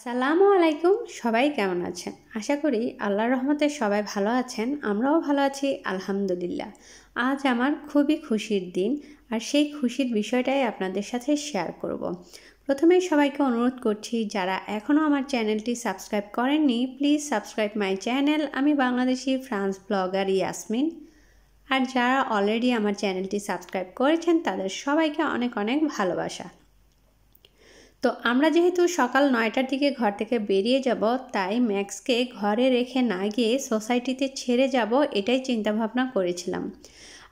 আসসালামু আলাইকুম সবাই কেমন আছেন আশা করি আল্লাহ রহমতে সবাই ভালো আছেন আমরাও ভালো আছি আলহামদুলিল্লাহ আজ আমার খুবই খুশির দিন আর সেই খুশির বিষয়টাই আপনাদের সাথে শেয়ার করব। প্রথমে সবাইকে অনুরোধ করছি যারা এখনও আমার চ্যানেলটি সাবস্ক্রাইব করেননি প্লিজ সাবস্ক্রাইব মাই চ্যানেল আমি বাংলাদেশি ফ্রান্স ব্লগার ইয়াসমিন আর যারা অলরেডি আমার চ্যানেলটি সাবস্ক্রাইব করেছেন তাদের সবাইকে অনেক অনেক ভালোবাসা তো আমরা যেহেতু সকাল নয়টার দিকে ঘর থেকে বেরিয়ে যাব তাই ম্যাক্সকে ঘরে রেখে না গিয়ে সোসাইটিতে ছেড়ে যাব এটাই চিন্তাভাবনা করেছিলাম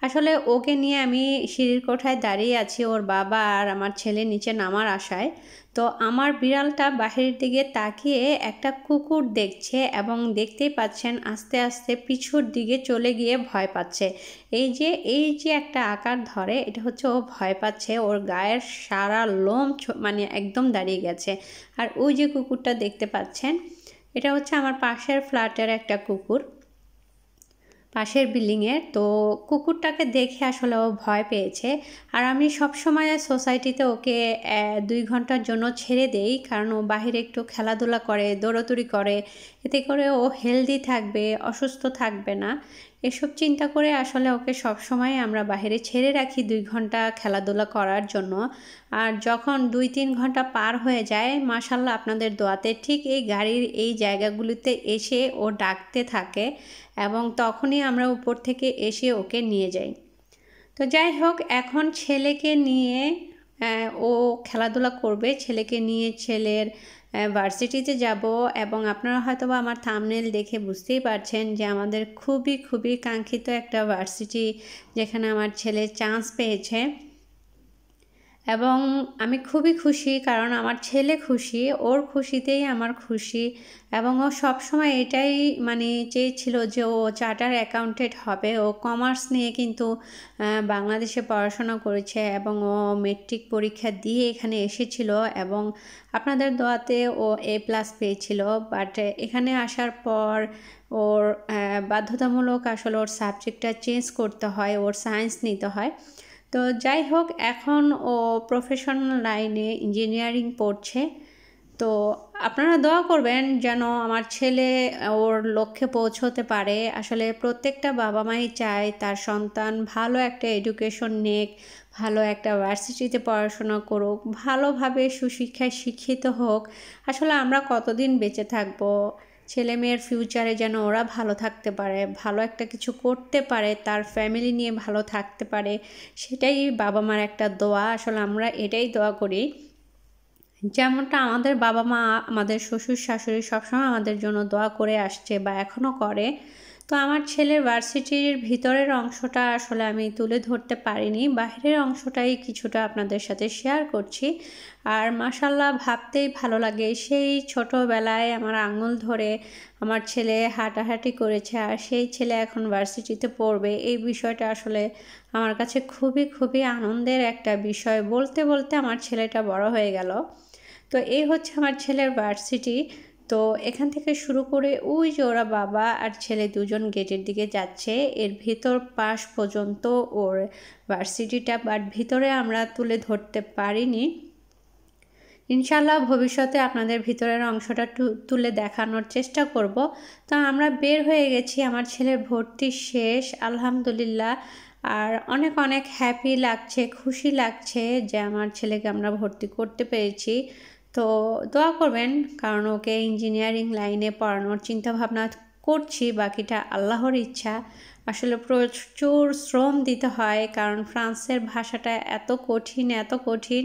আসলে ওকে নিয়ে আমি সিঁড়ির কোঠায় দাঁড়িয়ে আছি ওর বাবা আর আমার ছেলে নিচে নামার আশায় তো আমার বিড়ালটা বাহিরের দিকে তাকিয়ে একটা কুকুর দেখছে এবং দেখতেই পাচ্ছেন আস্তে আস্তে পিছুর দিকে চলে গিয়ে ভয় পাচ্ছে এই যে এই যে একটা আকার ধরে এটা হচ্ছে ও ভয় পাচ্ছে ওর গায়ের সারা লোম মানে একদম দাঁড়িয়ে গেছে আর ওই যে কুকুরটা দেখতে পাচ্ছেন এটা হচ্ছে আমার পাশের ফ্ল্যাটের একটা কুকুর পাশের বিল্ডিংয়ের তো কুকুরটাকে দেখে আসলে ও ভয় পেয়েছে আর আমি সবসময় সোসাইটিতে ওকে দুই ঘন্টার জন্য ছেড়ে দেই কারণ ও বাহিরে একটু খেলাধুলা করে দৌড়াদৌড়ি করে এতে করে ও হেলদি থাকবে অসুস্থ থাকবে না এসব চিন্তা করে আসলে ওকে সবসময় আমরা বাহিরে ছেড়ে রাখি দুই ঘন্টা খেলাধুলা করার জন্য আর যখন দুই তিন ঘন্টা পার হয়ে যায় মাসাল্লাহ আপনাদের দোয়াতে ঠিক এই গাড়ির এই জায়গাগুলিতে এসে ও ডাকতে থাকে এবং তখনই আমরা উপর থেকে এসে ওকে নিয়ে যাই তো যাই হোক এখন ছেলেকে নিয়ে ও খেলাধুলা করবে ছেলেকে নিয়ে ছেলের ভার্সিটিতে যাব এবং আপনারা হয়তো বা আমার থামনেল দেখে বুঝতেই পারছেন যে আমাদের খুবই খুবই কাঙ্ক্ষিত একটা ভার্সিটি যেখানে আমার ছেলে চান্স পেয়েছে এবং আমি খুবই খুশি কারণ আমার ছেলে খুশি ওর খুশিতেই আমার খুশি এবং ও সবসময় এটাই মানে চেয়েছিল যে ও চার্টার অ্যাকাউন্টেন্ট হবে ও কমার্স নিয়ে কিন্তু বাংলাদেশে পড়াশোনা করেছে এবং ও মেট্রিক পরীক্ষা দিয়ে এখানে এসেছিল এবং আপনাদের দোয়াতে ও এ প্লাস পেয়েছিল বাট এখানে আসার পর ওর বাধ্যতামূলক আসলে ওর সাবজেক্টটা চেঞ্জ করতে হয় ওর সায়েন্স নিতে হয় তো যাই হোক এখন ও প্রফেশনাল লাইনে ইঞ্জিনিয়ারিং পড়ছে তো আপনারা দোয়া করবেন যেন আমার ছেলে ওর লক্ষ্যে পৌঁছতে পারে আসলে প্রত্যেকটা বাবা মাই চায় তার সন্তান ভালো একটা এডুকেশন নেক ভালো একটা ভার্সিটিতে পড়াশোনা করুক ভালোভাবে সুশিক্ষায় শিক্ষিত হোক আসলে আমরা কতদিন বেঁচে থাকবো ছেলে মেয়ের ফিউচারে যেন ওরা ভালো থাকতে পারে ভালো একটা কিছু করতে পারে তার ফ্যামিলি নিয়ে ভালো থাকতে পারে সেটাই বাবা মার একটা দোয়া আসলে আমরা এটাই দোয়া করি যেমনটা আমাদের বাবা মা আমাদের শ্বশুর শাশুড়ি সবসময় আমাদের জন্য দোয়া করে আসছে বা এখনও করে তো আমার ছেলের ভার্সিটির ভিতরের অংশটা আসলে আমি তুলে ধরতে পারিনি বাইরের অংশটাই কিছুটা আপনাদের সাথে শেয়ার করছি আর মাসাল্লাহ ভাবতেই ভালো লাগে সেই ছোটোবেলায় আমার আঙুল ধরে আমার ছেলে হাঁটাহাঁটি করেছে আর সেই ছেলে এখন ভার্সিটিতে পড়বে এই বিষয়টা আসলে আমার কাছে খুবই খুবই আনন্দের একটা বিষয় বলতে বলতে আমার ছেলেটা বড় হয়ে গেল তো এই হচ্ছে আমার ছেলের ভার্সিটি তো এখান থেকে শুরু করে ওই যে ওরা বাবা আর ছেলে দুজন গেটের দিকে যাচ্ছে এর ভিতর পাশ পর্যন্ত ওর ভার্সিটিটা বাট ভিতরে আমরা তুলে ধরতে পারিনি ইনশাল্লাহ ভবিষ্যতে আপনাদের ভিতরের অংশটা তুলে দেখানোর চেষ্টা করব তো আমরা বের হয়ে গেছি আমার ছেলের ভর্তি শেষ আলহামদুলিল্লাহ আর অনেক অনেক হ্যাপি লাগছে খুশি লাগছে যে আমার ছেলেকে আমরা ভর্তি করতে পেরেছি তো দোয়া করবেন কারণ ওকে ইঞ্জিনিয়ারিং লাইনে পড়ানোর চিন্তাভাবনা করছি বাকিটা আল্লাহর ইচ্ছা আসলে প্রচুর শ্রম দিতে হয় কারণ ফ্রান্সের ভাষাটা এত কঠিন এত কঠিন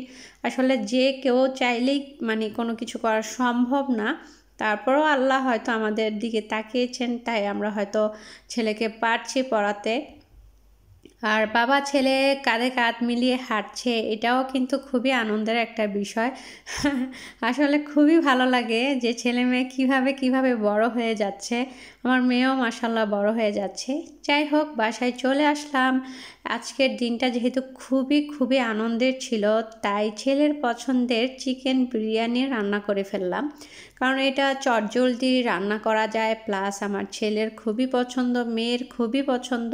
আসলে যে কেউ চাইলেই মানে কোনো কিছু করা সম্ভব না তারপরেও আল্লাহ হয়তো আমাদের দিকে তাকিয়েছেন তাই আমরা হয়তো ছেলেকে পারছি পড়াতে আর বাবা ছেলে কাঁধে কাঁধ মিলিয়ে হাঁটছে এটাও কিন্তু খুবই আনন্দের একটা বিষয় আসলে খুবই ভালো লাগে যে ছেলে মেয়ে কীভাবে কীভাবে বড় হয়ে যাচ্ছে আমার মেয়েও মাসাল্লাহ বড় হয়ে যাচ্ছে যাই হোক বাসায় চলে আসলাম আজকের দিনটা যেহেতু খুবই খুবই আনন্দের ছিল তাই ছেলের পছন্দের চিকেন বিরিয়ানি রান্না করে ফেললাম কারণ এটা চটজলদি রান্না করা যায় প্লাস আমার ছেলের খুবই পছন্দ মেয়ের খুবই পছন্দ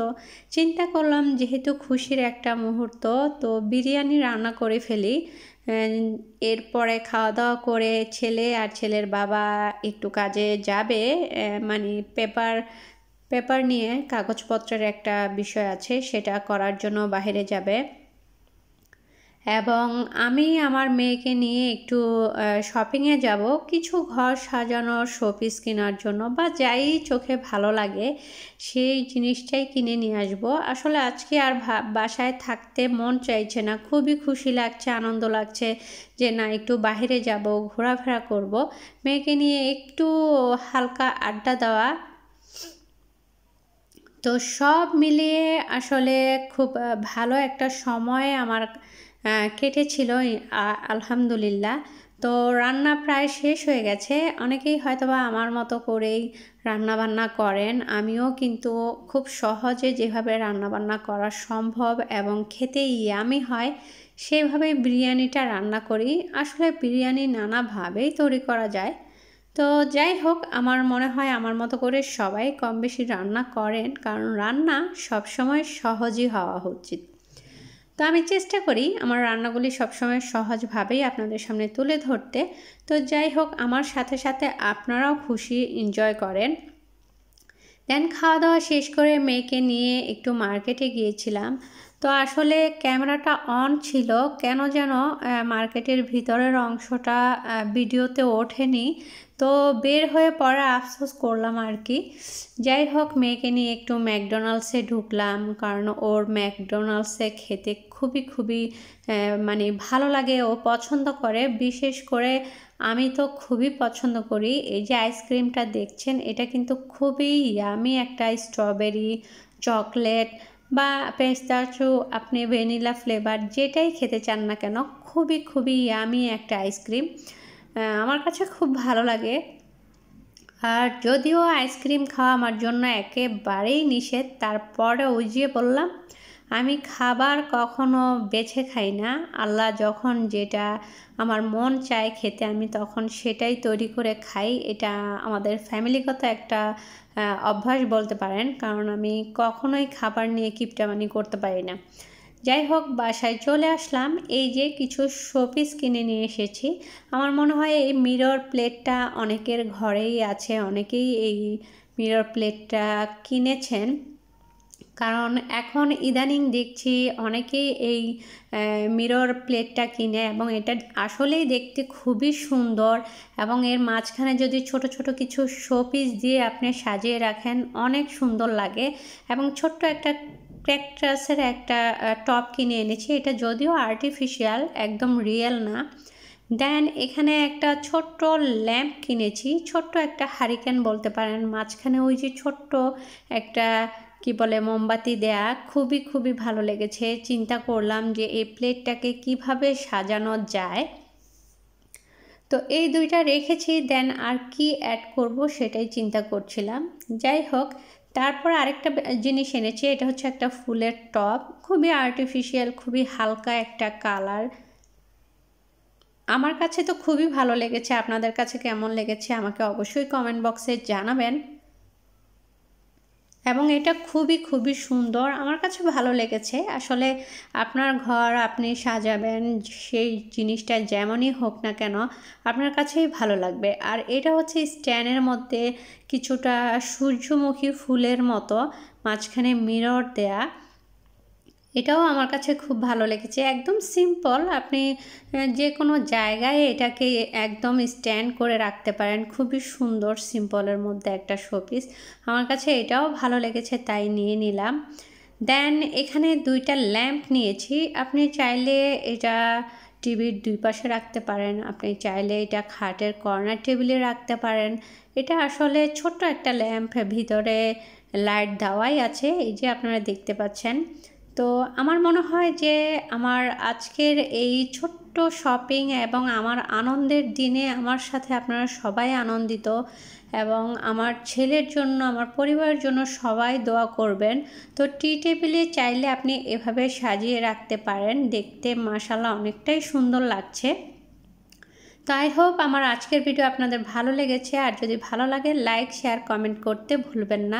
চিন্তা করলাম যেহেতু খুশির একটা মুহূর্ত তো বিরিয়ানি রান্না করে ফেলি এরপরে খাওয়া দাওয়া করে ছেলে আর ছেলের বাবা একটু কাজে যাবে মানে পেপার পেপার নিয়ে কাগজপত্রের একটা বিষয় আছে সেটা করার জন্য বাহিরে যাবে এবং আমি আমার মেয়েকে নিয়ে একটু শপিংয়ে যাব কিছু ঘর সাজানোর শোপিস কেনার জন্য বা যাই চোখে ভালো লাগে সেই জিনিসটাই কিনে নিয়ে আসব আসলে আজকে আর বাসায় থাকতে মন চাইছে না খুবই খুশি লাগছে আনন্দ লাগছে যে না একটু বাহিরে যাব ঘোরাফেরা করব মেয়েকে নিয়ে একটু হালকা আড্ডা দেওয়া তো সব মিলিয়ে আসলে খুব ভালো একটা সময় আমার কেটেছিল আলহামদুলিল্লাহ তো রান্না প্রায় শেষ হয়ে গেছে অনেকেই হয়তোবা আমার মতো করেই রান্নাবান্না করেন আমিও কিন্তু খুব সহজে যেভাবে রান্নাবান্না করা সম্ভব এবং খেতে ইয়ামি হয় সেভাবে বিরিয়ানিটা রান্না করি আসলে বিরিয়ানি নানাভাবেই তৈরি করা যায় তো যাই হোক আমার মনে হয় আমার মতো করে সবাই কম বেশি রান্না করেন কারণ রান্না সবসময় সহজই হওয়া উচিত তো আমি চেষ্টা করি আমার রান্নাগুলি সবসময় সহজভাবেই আপনাদের সামনে তুলে ধরতে তো যাই হোক আমার সাথে সাথে আপনারাও খুশি এনজয় করেন দেন খাওয়া দাওয়া শেষ করে মেয়েকে নিয়ে একটু মার্কেটে গিয়েছিলাম তো আসলে ক্যামেরাটা অন ছিল কেন যেন মার্কেটের ভিতরের অংশটা ভিডিওতে ওঠেনি তো বের হয়ে পড়া আফসোস করলাম আর কি যাই হোক মেয়েকে নিয়ে একটু ম্যাকডোনাল্ডসে ঢুকলাম কারণ ওর ম্যাকডোনাল্ডসে খেতে খুবই খুবই মানে ভালো লাগে ও পছন্দ করে বিশেষ করে আমি তো খুবই পছন্দ করি এই যে আইসক্রিমটা দেখছেন এটা কিন্তু খুবই ইয়ামি একটা স্ট্রবেরি চকলেট বা পেস্তাচু আপনি ভ্যানিলা ফ্লেভার যেটাই খেতে চান না কেন খুবই খুবই ইয়ামি একটা আইসক্রিম আমার কাছে খুব ভালো লাগে আর যদিও আইসক্রিম খাওয়া আমার জন্য একেবারেই নিষেধ তারপরে ওই যে বললাম আমি খাবার কখনো বেছে খাই না আল্লাহ যখন যেটা আমার মন চায় খেতে আমি তখন সেটাই তৈরি করে খাই এটা আমাদের ফ্যামিলিগত একটা অভ্যাস বলতে পারেন কারণ আমি কখনোই খাবার নিয়ে কিপটামানি করতে পারি না যাই হোক বাসায় চলে আসলাম এই যে কিছু শোপিস কিনে নিয়ে এসেছি আমার মনে হয় এই মিরর প্লেটটা অনেকের ঘরেই আছে অনেকেই এই মিরর প্লেটটা কিনেছেন কারণ এখন ইদানিং দেখছি অনেকেই এই মিরর প্লেটটা কিনে এবং এটা আসলেই দেখতে খুবই সুন্দর এবং এর মাঝখানে যদি ছোট ছোট কিছু শোপিস দিয়ে আপনি সাজিয়ে রাখেন অনেক সুন্দর লাগে এবং ছোট্ট একটা ক্যাকটাসের একটা টপ কিনে এনেছি এটা যদিও আর্টিফিশিয়াল একদম রিয়েল না দেন এখানে একটা ছোট্ট ল্যাম্প কিনেছি ছোট্ট একটা হারিকেন বলতে পারেন মাঝখানে ওই যে ছোট্ট একটা কি বলে মোমবাতি দেয়া খুবই খুবই ভালো লেগেছে চিন্তা করলাম যে এই প্লেটটাকে কিভাবে সাজানো যায় তো এই দুইটা রেখেছি দেন আর কি অ্যাড করব সেটাই চিন্তা করছিলাম যাই হোক তারপর আরেকটা জিনিস এনেছি এটা হচ্ছে একটা ফুলের টপ খুবই আর্টিফিশিয়াল খুবই হালকা একটা কালার আমার কাছে তো খুবই ভালো লেগেছে আপনাদের কাছে কেমন লেগেছে আমাকে অবশ্যই কমেন্ট বক্সে জানাবেন এবং এটা খুবই খুবই সুন্দর আমার কাছে ভালো লেগেছে আসলে আপনার ঘর আপনি সাজাবেন সেই জিনিসটা যেমনই হোক না কেন আপনার কাছেই ভালো লাগবে আর এটা হচ্ছে স্ট্যান্ডের মধ্যে কিছুটা সূর্যমুখী ফুলের মতো মাঝখানে মিরর দেয়া এটাও আমার কাছে খুব ভালো লেগেছে একদম সিম্পল আপনি যে কোনো জায়গায় এটাকে একদম স্ট্যান্ড করে রাখতে পারেন খুবই সুন্দর সিম্পলের মধ্যে একটা শোপিস আমার কাছে এটাও ভালো লেগেছে তাই নিয়ে নিলাম দেন এখানে দুইটা ল্যাম্প নিয়েছি আপনি চাইলে এটা টিভির দুই পাশে রাখতে পারেন আপনি চাইলে এটা খাটের কর্নার টেবিলে রাখতে পারেন এটা আসলে ছোট্ট একটা ল্যাম্প ভিতরে লাইট দেওয়াই আছে এই যে আপনারা দেখতে পাচ্ছেন তো আমার মনে হয় যে আমার আজকের এই ছোট্ট শপিং এবং আমার আনন্দের দিনে আমার সাথে আপনারা সবাই আনন্দিত এবং আমার ছেলের জন্য আমার পরিবারের জন্য সবাই দোয়া করবেন তো টি টেবিলে চাইলে আপনি এভাবে সাজিয়ে রাখতে পারেন দেখতে মাশাল্লাহ অনেকটাই সুন্দর লাগছে তো আই হোপ আমার আজকের ভিডিও আপনাদের ভালো লেগেছে আর যদি ভালো লাগে লাইক শেয়ার কমেন্ট করতে ভুলবেন না